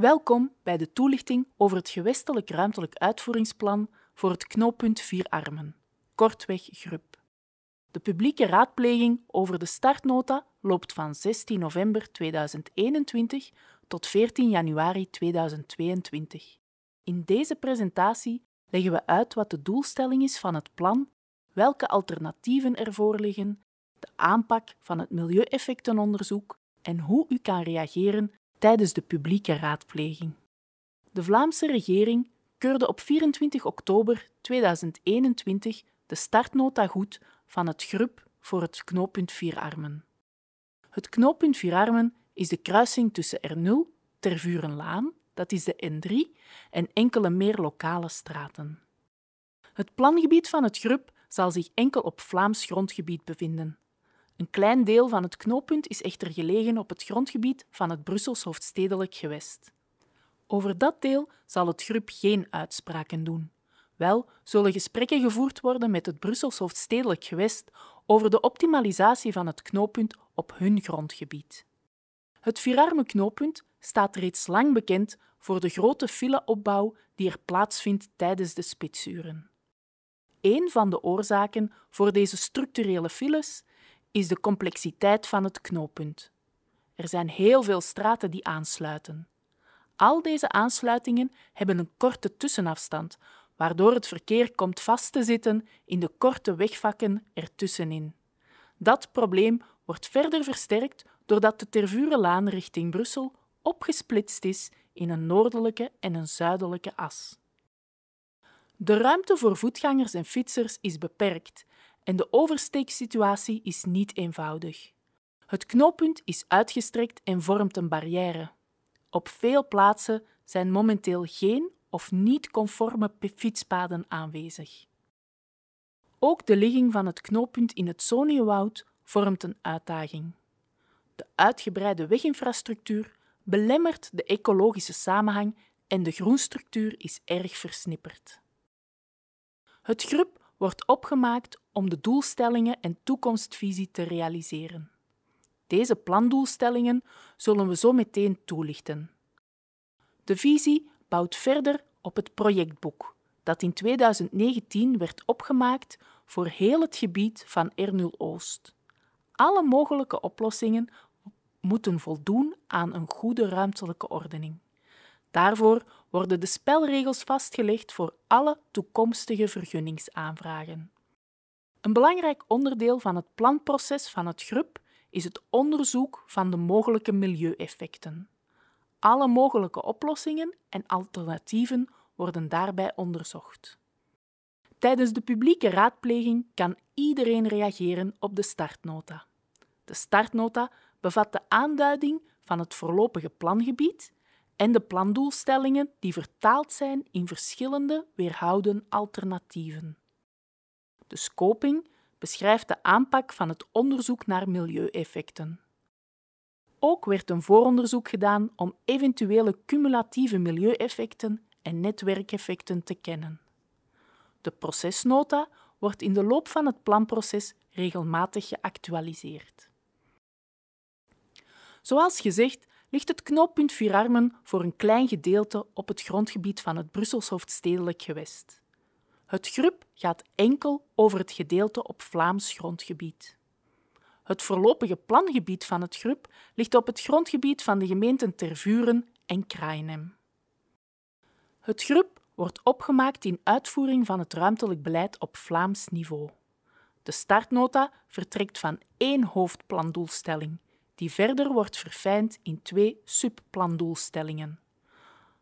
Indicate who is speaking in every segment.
Speaker 1: Welkom bij de toelichting over het gewestelijk ruimtelijk uitvoeringsplan voor het knooppunt Vierarmen, kortweg GRUP. De publieke raadpleging over de startnota loopt van 16 november 2021 tot 14 januari 2022. In deze presentatie leggen we uit wat de doelstelling is van het plan, welke alternatieven ervoor liggen, de aanpak van het milieueffectenonderzoek en hoe u kan reageren tijdens de publieke raadpleging. De Vlaamse regering keurde op 24 oktober 2021 de startnota goed van het GRUP voor het knooppunt Vierarmen. Het knooppunt Vierarmen is de kruising tussen R0, Tervurenlaan, dat is de N3, en enkele meer lokale straten. Het plangebied van het GRUP zal zich enkel op Vlaams grondgebied bevinden. Een klein deel van het knooppunt is echter gelegen op het grondgebied van het Brussels hoofdstedelijk gewest. Over dat deel zal het GRUP geen uitspraken doen. Wel zullen gesprekken gevoerd worden met het Brussels hoofdstedelijk gewest over de optimalisatie van het knooppunt op hun grondgebied. Het vierarme knooppunt staat reeds lang bekend voor de grote fileopbouw die er plaatsvindt tijdens de spitsuren. Een van de oorzaken voor deze structurele files is de complexiteit van het knooppunt. Er zijn heel veel straten die aansluiten. Al deze aansluitingen hebben een korte tussenafstand, waardoor het verkeer komt vast te zitten in de korte wegvakken ertussenin. Dat probleem wordt verder versterkt doordat de Tervurenlaan richting Brussel opgesplitst is in een noordelijke en een zuidelijke as. De ruimte voor voetgangers en fietsers is beperkt en de oversteeksituatie is niet eenvoudig. Het knooppunt is uitgestrekt en vormt een barrière. Op veel plaatsen zijn momenteel geen of niet conforme fietspaden aanwezig. Ook de ligging van het knooppunt in het Zoniewoud vormt een uitdaging. De uitgebreide weginfrastructuur belemmert de ecologische samenhang en de groenstructuur is erg versnipperd. Het wordt opgemaakt om de doelstellingen en toekomstvisie te realiseren. Deze plandoelstellingen zullen we zo meteen toelichten. De visie bouwt verder op het projectboek, dat in 2019 werd opgemaakt voor heel het gebied van Ernul Oost. Alle mogelijke oplossingen moeten voldoen aan een goede ruimtelijke ordening. Daarvoor worden de spelregels vastgelegd voor alle toekomstige vergunningsaanvragen. Een belangrijk onderdeel van het planproces van het GRUP is het onderzoek van de mogelijke milieueffecten. Alle mogelijke oplossingen en alternatieven worden daarbij onderzocht. Tijdens de publieke raadpleging kan iedereen reageren op de startnota. De startnota bevat de aanduiding van het voorlopige plangebied en de plandoelstellingen die vertaald zijn in verschillende weerhouden alternatieven. De scoping beschrijft de aanpak van het onderzoek naar milieueffecten. Ook werd een vooronderzoek gedaan om eventuele cumulatieve milieueffecten en netwerkeffecten te kennen. De procesnota wordt in de loop van het planproces regelmatig geactualiseerd. Zoals gezegd ligt het knooppunt Vierarmen voor een klein gedeelte op het grondgebied van het Brussels hoofdstedelijk gewest. Het grup gaat enkel over het gedeelte op Vlaams grondgebied. Het voorlopige plangebied van het grup ligt op het grondgebied van de gemeenten Tervuren en Kraaienhem. Het grup wordt opgemaakt in uitvoering van het ruimtelijk beleid op Vlaams niveau. De startnota vertrekt van één hoofdplandoelstelling – die verder wordt verfijnd in twee subplandoelstellingen.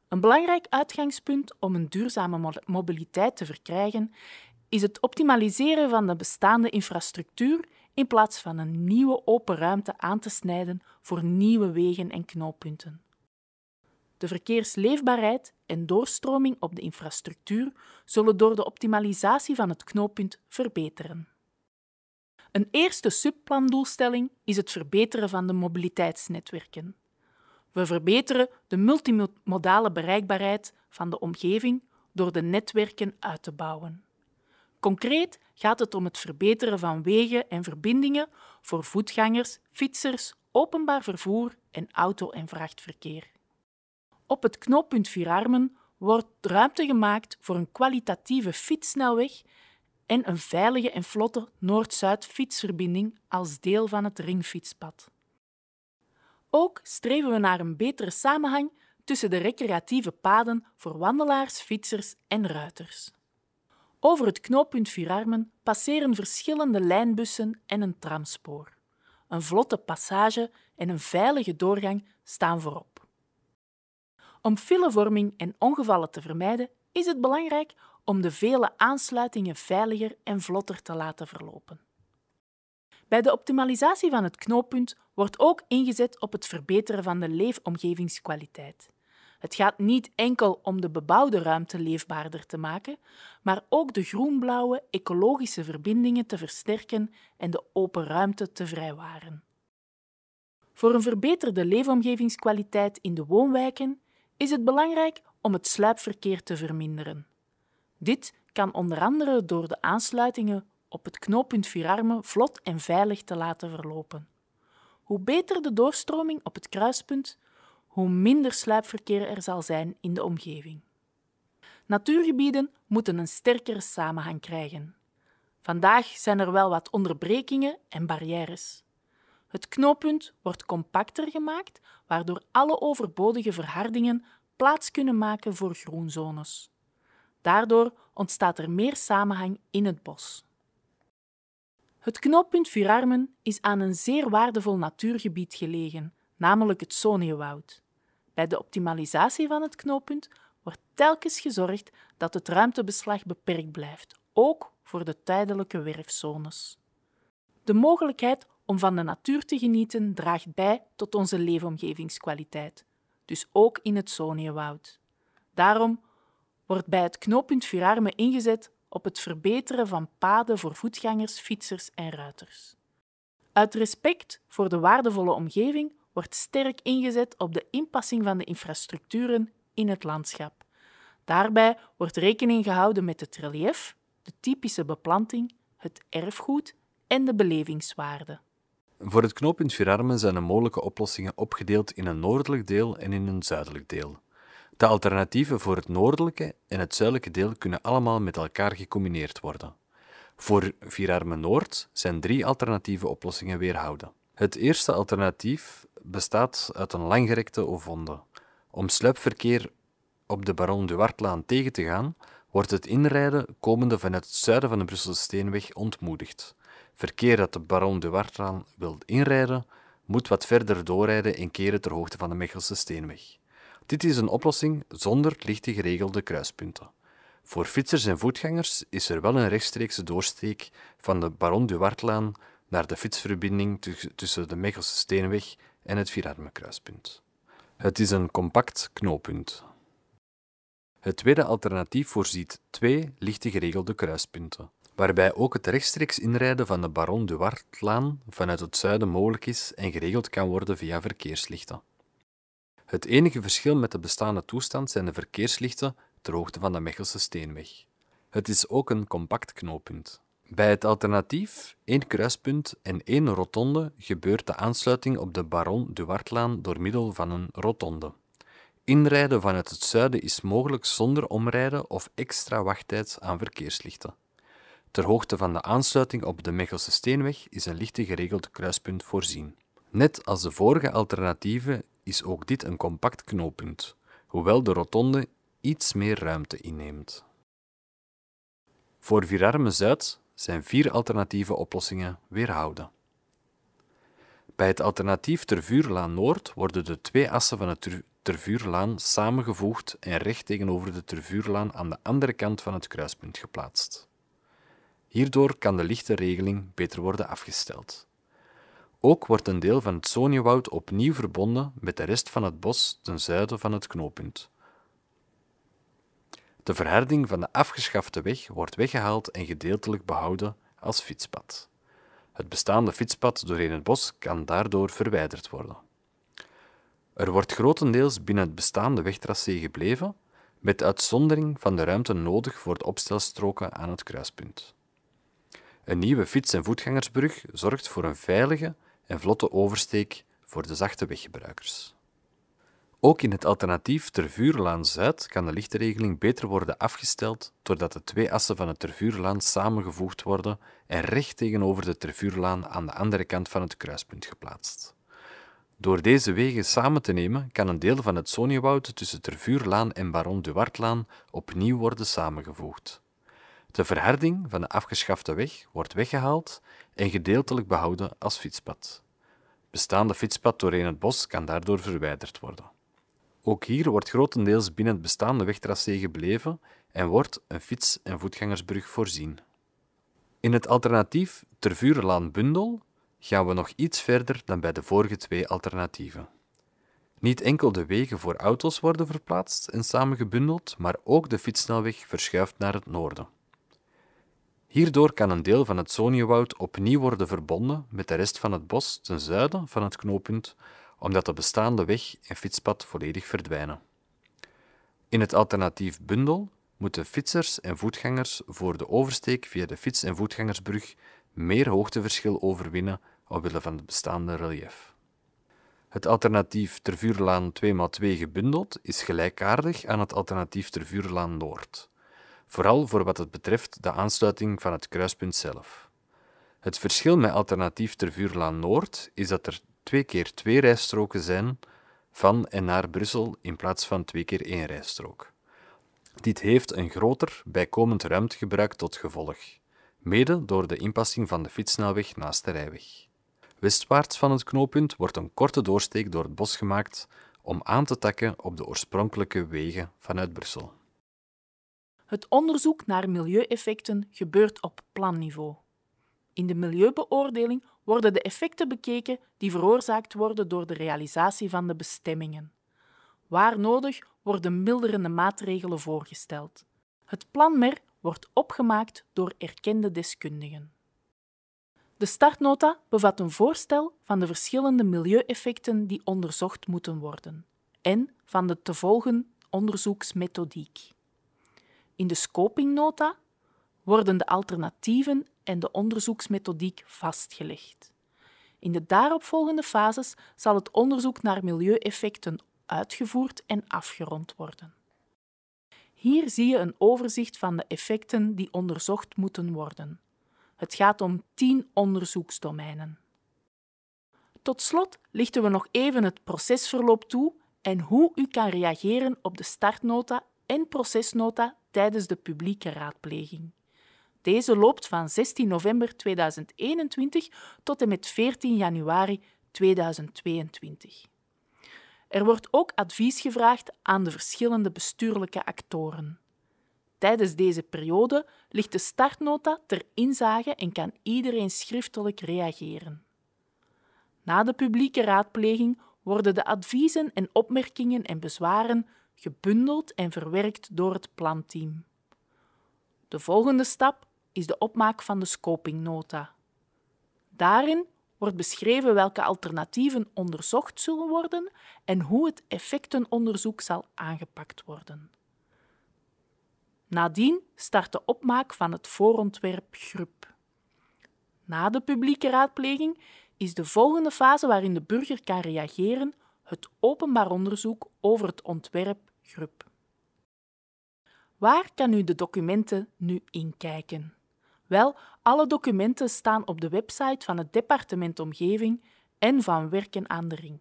Speaker 1: Een belangrijk uitgangspunt om een duurzame mobiliteit te verkrijgen is het optimaliseren van de bestaande infrastructuur in plaats van een nieuwe open ruimte aan te snijden voor nieuwe wegen en knooppunten. De verkeersleefbaarheid en doorstroming op de infrastructuur zullen door de optimalisatie van het knooppunt verbeteren. Een eerste subplandoelstelling is het verbeteren van de mobiliteitsnetwerken. We verbeteren de multimodale bereikbaarheid van de omgeving door de netwerken uit te bouwen. Concreet gaat het om het verbeteren van wegen en verbindingen voor voetgangers, fietsers, openbaar vervoer en auto- en vrachtverkeer. Op het knooppunt Vierarmen wordt ruimte gemaakt voor een kwalitatieve fietssnelweg en een veilige en vlotte Noord-Zuid fietsverbinding als deel van het ringfietspad. Ook streven we naar een betere samenhang tussen de recreatieve paden voor wandelaars, fietsers en ruiters. Over het knooppunt Vierarmen passeren verschillende lijnbussen en een tramspoor. Een vlotte passage en een veilige doorgang staan voorop. Om filevorming en ongevallen te vermijden, is het belangrijk om de vele aansluitingen veiliger en vlotter te laten verlopen. Bij de optimalisatie van het knooppunt wordt ook ingezet op het verbeteren van de leefomgevingskwaliteit. Het gaat niet enkel om de bebouwde ruimte leefbaarder te maken, maar ook de groenblauwe ecologische verbindingen te versterken en de open ruimte te vrijwaren. Voor een verbeterde leefomgevingskwaliteit in de woonwijken is het belangrijk om het sluipverkeer te verminderen. Dit kan onder andere door de aansluitingen op het knooppunt Vierarmen vlot en veilig te laten verlopen. Hoe beter de doorstroming op het kruispunt, hoe minder sluipverkeer er zal zijn in de omgeving. Natuurgebieden moeten een sterkere samenhang krijgen. Vandaag zijn er wel wat onderbrekingen en barrières. Het knooppunt wordt compacter gemaakt, waardoor alle overbodige verhardingen plaats kunnen maken voor groenzones. Daardoor ontstaat er meer samenhang in het bos. Het knooppunt Furarmen is aan een zeer waardevol natuurgebied gelegen, namelijk het Soniewoud. Bij de optimalisatie van het knooppunt wordt telkens gezorgd dat het ruimtebeslag beperkt blijft, ook voor de tijdelijke werfzones. De mogelijkheid om van de natuur te genieten draagt bij tot onze leefomgevingskwaliteit, dus ook in het Soniewoud. Daarom wordt bij het knooppunt Furarme ingezet op het verbeteren van paden voor voetgangers, fietsers en ruiters. Uit respect voor de waardevolle omgeving wordt sterk ingezet op de inpassing van de infrastructuren in het landschap. Daarbij wordt rekening gehouden met het relief, de typische beplanting, het erfgoed en de belevingswaarde.
Speaker 2: Voor het knooppunt Virarmen zijn de mogelijke oplossingen opgedeeld in een noordelijk deel en in een zuidelijk deel. De alternatieven voor het noordelijke en het zuidelijke deel kunnen allemaal met elkaar gecombineerd worden. Voor Vierarmen Noord zijn drie alternatieve oplossingen weerhouden. Het eerste alternatief bestaat uit een langgerekte ovonde. Om sluipverkeer op de Baron Wartlaan tegen te gaan, wordt het inrijden komende vanuit het zuiden van de Brusselse Steenweg ontmoedigd. Verkeer dat de Baron Wartlaan wil inrijden, moet wat verder doorrijden en keren ter hoogte van de Mechelse Steenweg. Dit is een oplossing zonder lichte geregelde kruispunten. Voor fietsers en voetgangers is er wel een rechtstreekse doorsteek van de Baron Duartlaan naar de fietsverbinding tussen de Mechelse Steenweg en het Vierarmenkruispunt. Het is een compact knooppunt. Het tweede alternatief voorziet twee lichte geregelde kruispunten, waarbij ook het rechtstreeks inrijden van de Baron Duartlaan vanuit het zuiden mogelijk is en geregeld kan worden via verkeerslichten. Het enige verschil met de bestaande toestand zijn de verkeerslichten ter hoogte van de Mechelse Steenweg. Het is ook een compact knooppunt. Bij het alternatief, één kruispunt en één rotonde, gebeurt de aansluiting op de Baron Duartlaan door middel van een rotonde. Inrijden vanuit het zuiden is mogelijk zonder omrijden of extra wachttijd aan verkeerslichten. Ter hoogte van de aansluiting op de Mechelse Steenweg is een lichte geregeld kruispunt voorzien. Net als de vorige alternatieven is ook dit een compact knooppunt, hoewel de rotonde iets meer ruimte inneemt. Voor Virarme Zuid zijn vier alternatieve oplossingen weerhouden. Bij het alternatief Tervuurlaan Noord worden de twee assen van de Tervuurlaan samengevoegd en recht tegenover de Tervuurlaan aan de andere kant van het kruispunt geplaatst. Hierdoor kan de lichte regeling beter worden afgesteld. Ook wordt een deel van het Soniewoud opnieuw verbonden met de rest van het bos ten zuiden van het knooppunt. De verharding van de afgeschafte weg wordt weggehaald en gedeeltelijk behouden als fietspad. Het bestaande fietspad doorheen het bos kan daardoor verwijderd worden. Er wordt grotendeels binnen het bestaande wegtracé gebleven, met uitzondering van de ruimte nodig voor het opstelstroken aan het kruispunt. Een nieuwe fiets- en voetgangersbrug zorgt voor een veilige en vlotte oversteek voor de zachte weggebruikers. Ook in het alternatief Tervuurlaan Zuid kan de lichtregeling beter worden afgesteld doordat de twee assen van het Tervuurlaan samengevoegd worden en recht tegenover de Tervuurlaan aan de andere kant van het kruispunt geplaatst. Door deze wegen samen te nemen kan een deel van het Soniewoud tussen Tervuurlaan en Baron Duartlaan opnieuw worden samengevoegd. De verharding van de afgeschafte weg wordt weggehaald en gedeeltelijk behouden als fietspad. Bestaande fietspad doorheen het bos kan daardoor verwijderd worden. Ook hier wordt grotendeels binnen het bestaande wegtracé gebleven en wordt een fiets- en voetgangersbrug voorzien. In het alternatief Tervurenlaan Bundel gaan we nog iets verder dan bij de vorige twee alternatieven. Niet enkel de wegen voor auto's worden verplaatst en samengebundeld, maar ook de fietsnelweg verschuift naar het noorden. Hierdoor kan een deel van het Zoniewoud opnieuw worden verbonden met de rest van het bos ten zuiden van het knooppunt, omdat de bestaande weg en fietspad volledig verdwijnen. In het alternatief Bundel moeten fietsers en voetgangers voor de oversteek via de fiets- en voetgangersbrug meer hoogteverschil overwinnen omwille van het bestaande relief. Het alternatief Tervuurlaan 2x2 gebundeld is gelijkaardig aan het alternatief Tervuurlaan Noord vooral voor wat het betreft de aansluiting van het kruispunt zelf. Het verschil met alternatief ter Vuurlaan Noord is dat er twee keer twee rijstroken zijn van en naar Brussel in plaats van twee keer één rijstrook. Dit heeft een groter bijkomend ruimtegebruik tot gevolg, mede door de inpassing van de fietsnelweg naast de rijweg. Westwaarts van het knooppunt wordt een korte doorsteek door het bos gemaakt om aan te takken op de oorspronkelijke wegen vanuit Brussel.
Speaker 1: Het onderzoek naar milieueffecten gebeurt op planniveau. In de milieubeoordeling worden de effecten bekeken die veroorzaakt worden door de realisatie van de bestemmingen. Waar nodig worden milderende maatregelen voorgesteld. Het planmer wordt opgemaakt door erkende deskundigen. De startnota bevat een voorstel van de verschillende milieueffecten die onderzocht moeten worden en van de te volgen onderzoeksmethodiek. In de scopingnota worden de alternatieven en de onderzoeksmethodiek vastgelegd. In de daaropvolgende fases zal het onderzoek naar milieueffecten uitgevoerd en afgerond worden. Hier zie je een overzicht van de effecten die onderzocht moeten worden. Het gaat om tien onderzoeksdomeinen. Tot slot lichten we nog even het procesverloop toe en hoe u kan reageren op de startnota en procesnota tijdens de publieke raadpleging. Deze loopt van 16 november 2021 tot en met 14 januari 2022. Er wordt ook advies gevraagd aan de verschillende bestuurlijke actoren. Tijdens deze periode ligt de startnota ter inzage en kan iedereen schriftelijk reageren. Na de publieke raadpleging worden de adviezen en opmerkingen en bezwaren gebundeld en verwerkt door het planteam. De volgende stap is de opmaak van de scopingnota. Daarin wordt beschreven welke alternatieven onderzocht zullen worden en hoe het effectenonderzoek zal aangepakt worden. Nadien start de opmaak van het voorontwerp Na de publieke raadpleging is de volgende fase waarin de burger kan reageren het openbaar onderzoek over het ontwerp Waar kan u de documenten nu inkijken? Wel, alle documenten staan op de website van het Departement Omgeving en van Werken aan de Ring.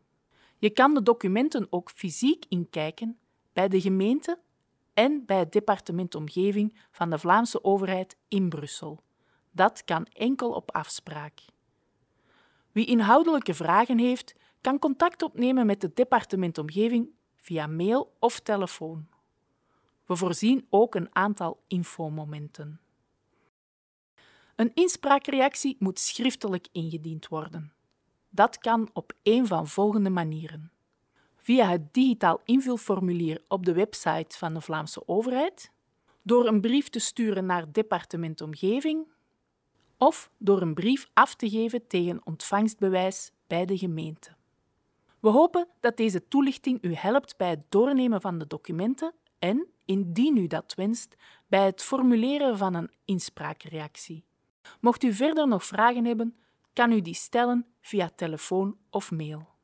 Speaker 1: Je kan de documenten ook fysiek inkijken bij de gemeente en bij het Departement Omgeving van de Vlaamse overheid in Brussel. Dat kan enkel op afspraak. Wie inhoudelijke vragen heeft, kan contact opnemen met het Departement Omgeving via mail of telefoon. We voorzien ook een aantal infomomenten. Een inspraakreactie moet schriftelijk ingediend worden. Dat kan op een van volgende manieren. Via het digitaal invulformulier op de website van de Vlaamse overheid, door een brief te sturen naar departement omgeving of door een brief af te geven tegen ontvangstbewijs bij de gemeente. We hopen dat deze toelichting u helpt bij het doornemen van de documenten en, indien u dat wenst, bij het formuleren van een inspraakreactie. Mocht u verder nog vragen hebben, kan u die stellen via telefoon of mail.